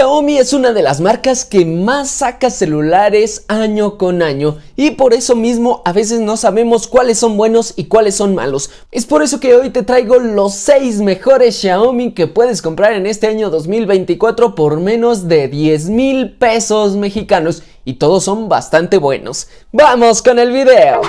Xiaomi es una de las marcas que más saca celulares año con año y por eso mismo a veces no sabemos cuáles son buenos y cuáles son malos. Es por eso que hoy te traigo los 6 mejores Xiaomi que puedes comprar en este año 2024 por menos de 10 mil pesos mexicanos y todos son bastante buenos. ¡Vamos con el video!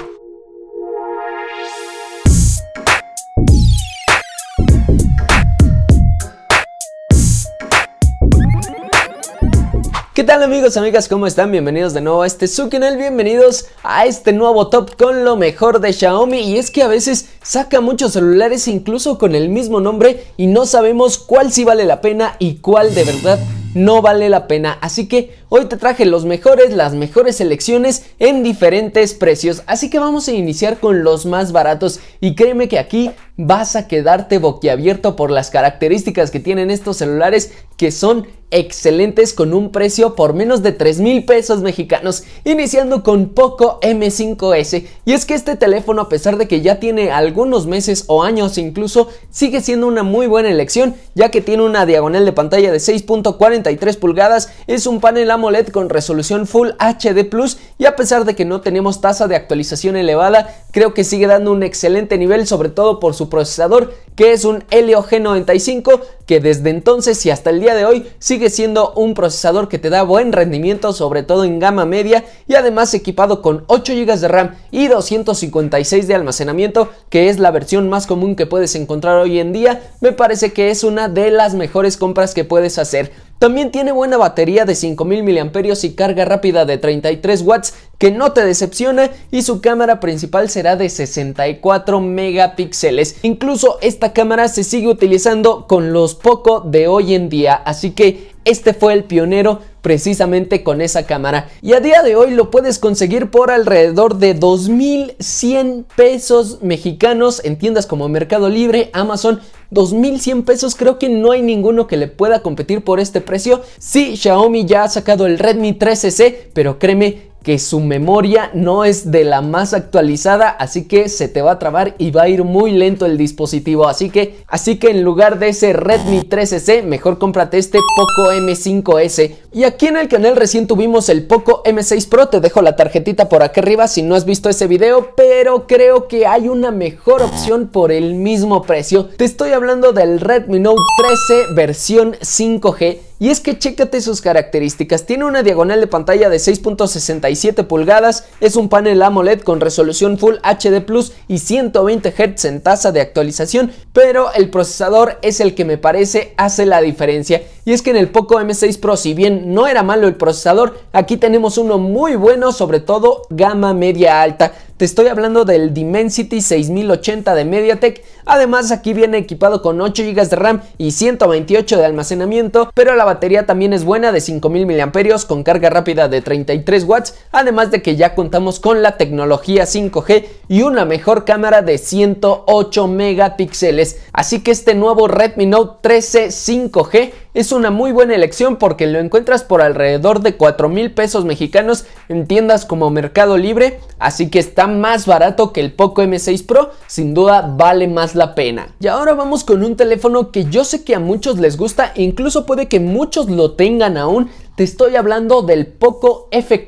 tal amigos, amigas? ¿Cómo están? Bienvenidos de nuevo a este su canal, bienvenidos a este nuevo top con lo mejor de Xiaomi y es que a veces saca muchos celulares incluso con el mismo nombre y no sabemos cuál sí vale la pena y cuál de verdad no vale la pena. Así que hoy te traje los mejores, las mejores selecciones en diferentes precios. Así que vamos a iniciar con los más baratos. Y créeme que aquí vas a quedarte boquiabierto por las características que tienen estos celulares que son excelentes con un precio por menos de 3 mil pesos mexicanos, iniciando con Poco M5S. Y es que este teléfono, a pesar de que ya tiene algunos meses o años incluso, sigue siendo una muy buena elección, ya que tiene una diagonal de pantalla de 6.43 pulgadas, es un panel AMOLED con resolución Full HD Plus, y a pesar de que no tenemos tasa de actualización elevada, creo que sigue dando un excelente nivel, sobre todo por su procesador que es un Helio G95 que desde entonces y hasta el día de hoy sigue siendo un procesador que te da buen rendimiento, sobre todo en gama media, y además equipado con 8 GB de RAM y 256 de almacenamiento, que es la versión más común que puedes encontrar hoy en día, me parece que es una de las mejores compras que puedes hacer. También tiene buena batería de 5000 mAh y carga rápida de 33 watts que no te decepciona y su cámara principal será de 64 megapíxeles. Incluso esta cámara se sigue utilizando con los poco de hoy en día, así que este fue el pionero precisamente con esa cámara y a día de hoy lo puedes conseguir por alrededor de 2100 pesos mexicanos en tiendas como Mercado Libre, Amazon, 2100 pesos creo que no hay ninguno que le pueda competir por este precio. si Xiaomi ya ha sacado el Redmi 13C, pero créeme que su memoria no es de la más actualizada, así que se te va a trabar y va a ir muy lento el dispositivo, así que así que en lugar de ese Redmi 13C, mejor cómprate este Poco M5S. Y aquí en el canal recién tuvimos el Poco M6 Pro, te dejo la tarjetita por aquí arriba si no has visto ese video, pero creo que hay una mejor opción por el mismo precio. Te estoy hablando del Redmi Note 13 versión 5G y es que chécate sus características, tiene una diagonal de pantalla de 6.67 pulgadas, es un panel AMOLED con resolución Full HD Plus y 120 Hz en tasa de actualización, pero el procesador es el que me parece hace la diferencia. Y es que en el Poco M6 Pro, si bien no era malo el procesador, aquí tenemos uno muy bueno, sobre todo gama media alta. Te estoy hablando del Dimensity 6080 de MediaTek. Además aquí viene equipado con 8 GB de RAM y 128 de almacenamiento, pero la batería también es buena de 5000 mAh con carga rápida de 33 watts, además de que ya contamos con la tecnología 5G y una mejor cámara de 108 megapíxeles. Así que este nuevo Redmi Note 13 5G es una muy buena elección porque lo encuentras por alrededor de 4000 pesos mexicanos en tiendas como Mercado Libre, así que estamos más barato que el Poco M6 Pro, sin duda vale más la pena. Y ahora vamos con un teléfono que yo sé que a muchos les gusta, e incluso puede que muchos lo tengan aún, te estoy hablando del Poco F4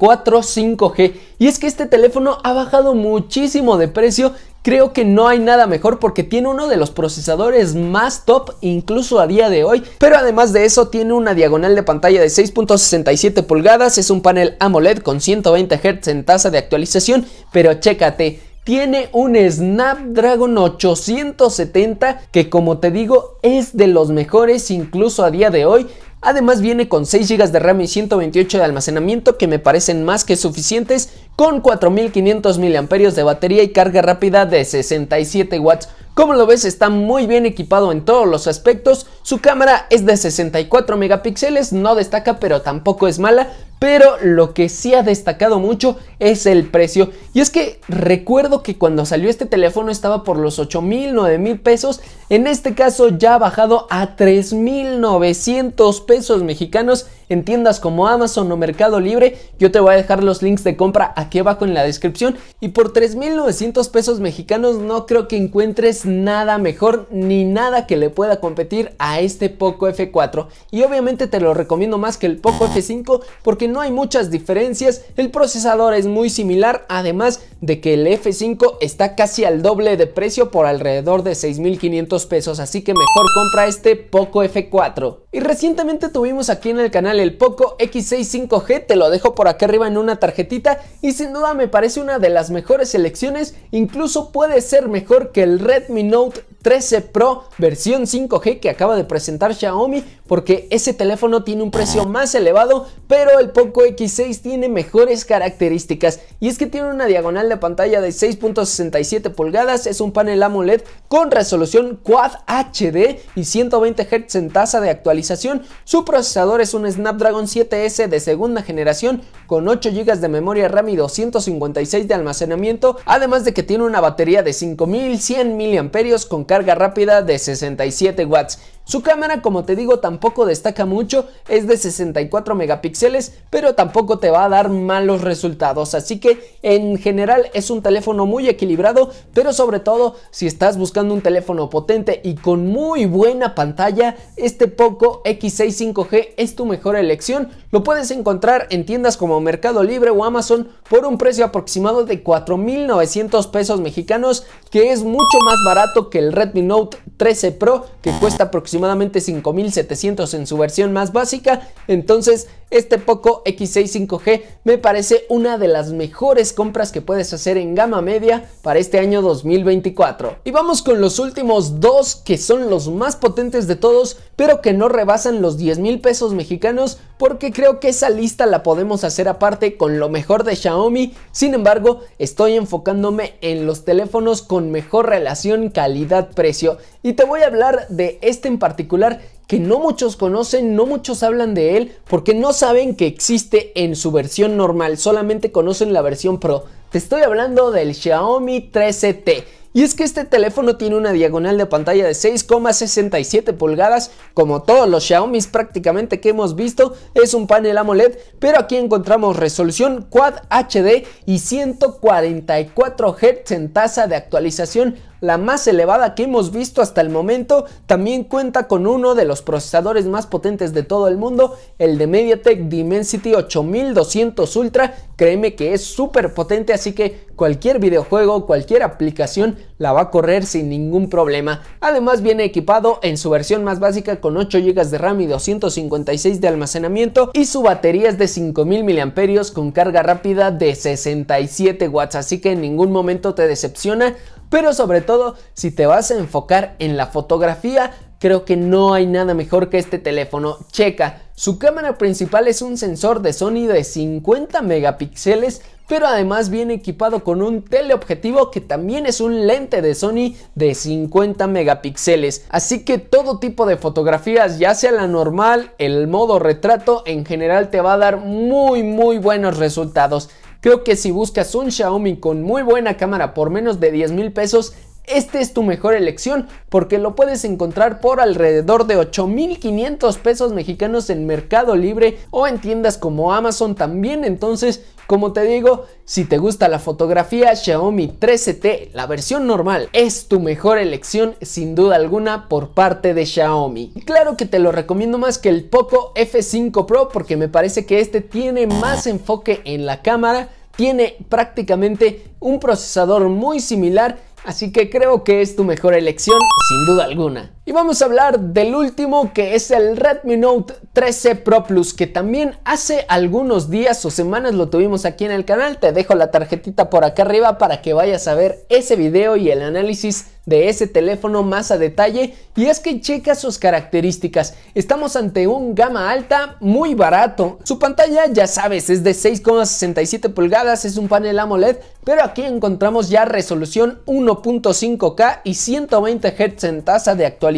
5G. Y es que este teléfono ha bajado muchísimo de precio Creo que no hay nada mejor porque tiene uno de los procesadores más top incluso a día de hoy, pero además de eso tiene una diagonal de pantalla de 6.67 pulgadas, es un panel AMOLED con 120 Hz en tasa de actualización, pero chécate, tiene un Snapdragon 870 que como te digo es de los mejores incluso a día de hoy Además viene con 6 GB de RAM y 128 de almacenamiento que me parecen más que suficientes con 4500 mAh de batería y carga rápida de 67 watts. Como lo ves está muy bien equipado en todos los aspectos, su cámara es de 64 megapíxeles, no destaca pero tampoco es mala, pero lo que sí ha destacado mucho es el precio. Y es que recuerdo que cuando salió este teléfono estaba por los 8 mil, 9 mil pesos. En este caso ya ha bajado a 3 mil 900 pesos mexicanos Entiendas tiendas como Amazon o Mercado Libre. Yo te voy a dejar los links de compra aquí abajo en la descripción. Y por 3.900 pesos mexicanos no creo que encuentres nada mejor ni nada que le pueda competir a este Poco F4. Y obviamente te lo recomiendo más que el Poco F5 porque no hay muchas diferencias. El procesador es muy similar, además de que el F5 está casi al doble de precio por alrededor de 6.500 pesos. Así que mejor compra este Poco F4. Y recientemente tuvimos aquí en el canal el Poco X6 5G, te lo dejo por acá arriba en una tarjetita y sin duda me parece una de las mejores selecciones, incluso puede ser mejor que el Redmi Note 13 Pro versión 5G que acaba de presentar Xiaomi porque ese teléfono tiene un precio más elevado pero el Poco X6 tiene mejores características y es que tiene una diagonal de pantalla de 6.67 pulgadas, es un panel AMOLED con resolución Quad HD y 120 Hz en tasa de actualización, su procesador es un Snapdragon 7S de segunda generación con 8 GB de memoria RAM y 256 de almacenamiento, además de que tiene una batería de 5100 mAh con carga rápida de 67 watts su cámara, como te digo, tampoco destaca mucho, es de 64 megapíxeles, pero tampoco te va a dar malos resultados, así que en general es un teléfono muy equilibrado, pero sobre todo si estás buscando un teléfono potente y con muy buena pantalla, este Poco X6 5G es tu mejor elección. Lo puedes encontrar en tiendas como Mercado Libre o Amazon por un precio aproximado de 4.900 pesos mexicanos, que es mucho más barato que el Redmi Note 13 Pro que cuesta aproximadamente aproximadamente 5.700 en su versión más básica. Entonces este Poco X6 5G me parece una de las mejores compras que puedes hacer en gama media para este año 2024. Y vamos con los últimos dos que son los más potentes de todos, pero que no rebasan los 10 mil pesos mexicanos porque creo que esa lista la podemos hacer aparte con lo mejor de Xiaomi. Sin embargo, estoy enfocándome en los teléfonos con mejor relación calidad-precio y te voy a hablar de este en particular que no muchos conocen, no muchos hablan de él, porque no saben que existe en su versión normal, solamente conocen la versión Pro. Te estoy hablando del Xiaomi 13T. Y es que este teléfono tiene una diagonal de pantalla de 6,67 pulgadas, como todos los Xiaomi's prácticamente que hemos visto, es un panel AMOLED, pero aquí encontramos resolución Quad HD y 144 Hz en tasa de actualización la más elevada que hemos visto hasta el momento, también cuenta con uno de los procesadores más potentes de todo el mundo, el de MediaTek Dimensity 8200 Ultra, créeme que es súper potente, así que cualquier videojuego, cualquier aplicación la va a correr sin ningún problema. Además viene equipado en su versión más básica con 8 GB de RAM y 256 de almacenamiento y su batería es de 5000 mAh con carga rápida de 67 watts, así que en ningún momento te decepciona pero sobre todo, si te vas a enfocar en la fotografía, creo que no hay nada mejor que este teléfono. Checa, su cámara principal es un sensor de Sony de 50 megapíxeles, pero además viene equipado con un teleobjetivo que también es un lente de Sony de 50 megapíxeles. Así que todo tipo de fotografías, ya sea la normal, el modo retrato, en general te va a dar muy muy buenos resultados. Creo que si buscas un Xiaomi con muy buena cámara por menos de 10 mil pesos, este es tu mejor elección porque lo puedes encontrar por alrededor de 8.500 pesos mexicanos en Mercado Libre o en tiendas como Amazon también. Entonces, como te digo, si te gusta la fotografía, Xiaomi 13T, la versión normal, es tu mejor elección sin duda alguna por parte de Xiaomi. Y claro que te lo recomiendo más que el Poco F5 Pro porque me parece que este tiene más enfoque en la cámara, tiene prácticamente un procesador muy similar Así que creo que es tu mejor elección, sin duda alguna. Y vamos a hablar del último que es el Redmi Note 13 Pro Plus que también hace algunos días o semanas lo tuvimos aquí en el canal. Te dejo la tarjetita por acá arriba para que vayas a ver ese video y el análisis de ese teléfono más a detalle. Y es que checa sus características. Estamos ante un gama alta muy barato. Su pantalla ya sabes es de 6,67 pulgadas, es un panel AMOLED, pero aquí encontramos ya resolución 1.5K y 120 Hz en tasa de actualización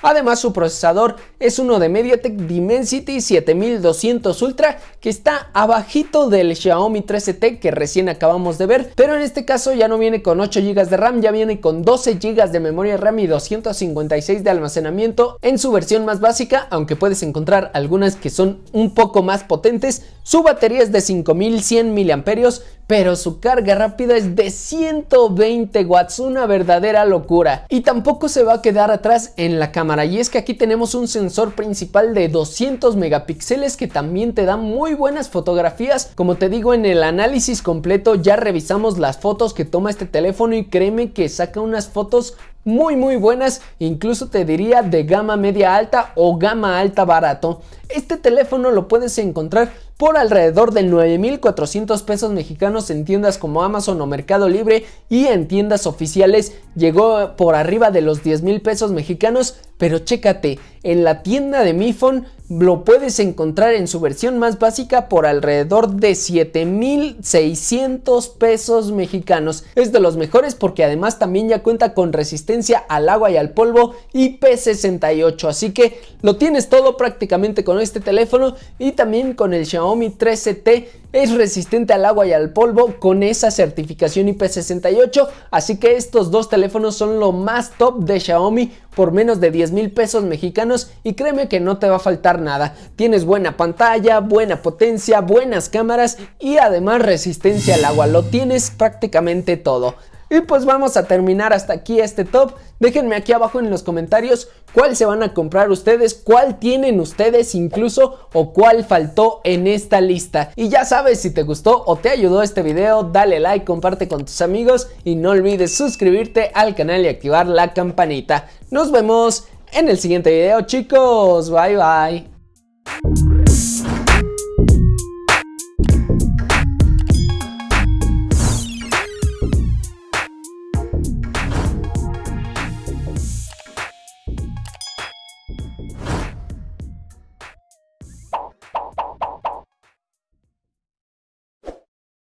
Además, su procesador es uno de MediaTek Dimensity 7200 Ultra, que está abajito del Xiaomi 13T que recién acabamos de ver, pero en este caso ya no viene con 8 GB de RAM, ya viene con 12 GB de memoria RAM y 256 de almacenamiento en su versión más básica, aunque puedes encontrar algunas que son un poco más potentes. Su batería es de 5100 mAh, pero su carga rápida es de 120 watts, una verdadera locura. Y tampoco se va a quedar atrás en la cámara, y es que aquí tenemos un sensor principal de 200 megapíxeles que también te da muy buenas fotografías. Como te digo, en el análisis completo ya revisamos las fotos que toma este teléfono y créeme que saca unas fotos muy muy buenas, incluso te diría de gama media alta o gama alta barato. Este teléfono lo puedes encontrar por alrededor de 9.400 pesos mexicanos en tiendas como Amazon o Mercado Libre y en tiendas oficiales llegó por arriba de los 10.000 pesos mexicanos, pero chécate, en la tienda de Mifon lo puedes encontrar en su versión más básica por alrededor de 7.600 pesos mexicanos. Es de los mejores porque además también ya cuenta con resistencia al agua y al polvo IP68. Así que lo tienes todo prácticamente con este teléfono y también con el Xiaomi 13T es resistente al agua y al polvo con esa certificación IP68, así que estos dos teléfonos son lo más top de Xiaomi por menos de 10 mil pesos mexicanos y créeme que no te va a faltar nada. Tienes buena pantalla, buena potencia, buenas cámaras y además resistencia al agua, lo tienes prácticamente todo. Y pues vamos a terminar hasta aquí este top. Déjenme aquí abajo en los comentarios cuál se van a comprar ustedes, cuál tienen ustedes incluso o cuál faltó en esta lista. Y ya sabes, si te gustó o te ayudó este video, dale like, comparte con tus amigos y no olvides suscribirte al canal y activar la campanita. Nos vemos en el siguiente video chicos, bye bye.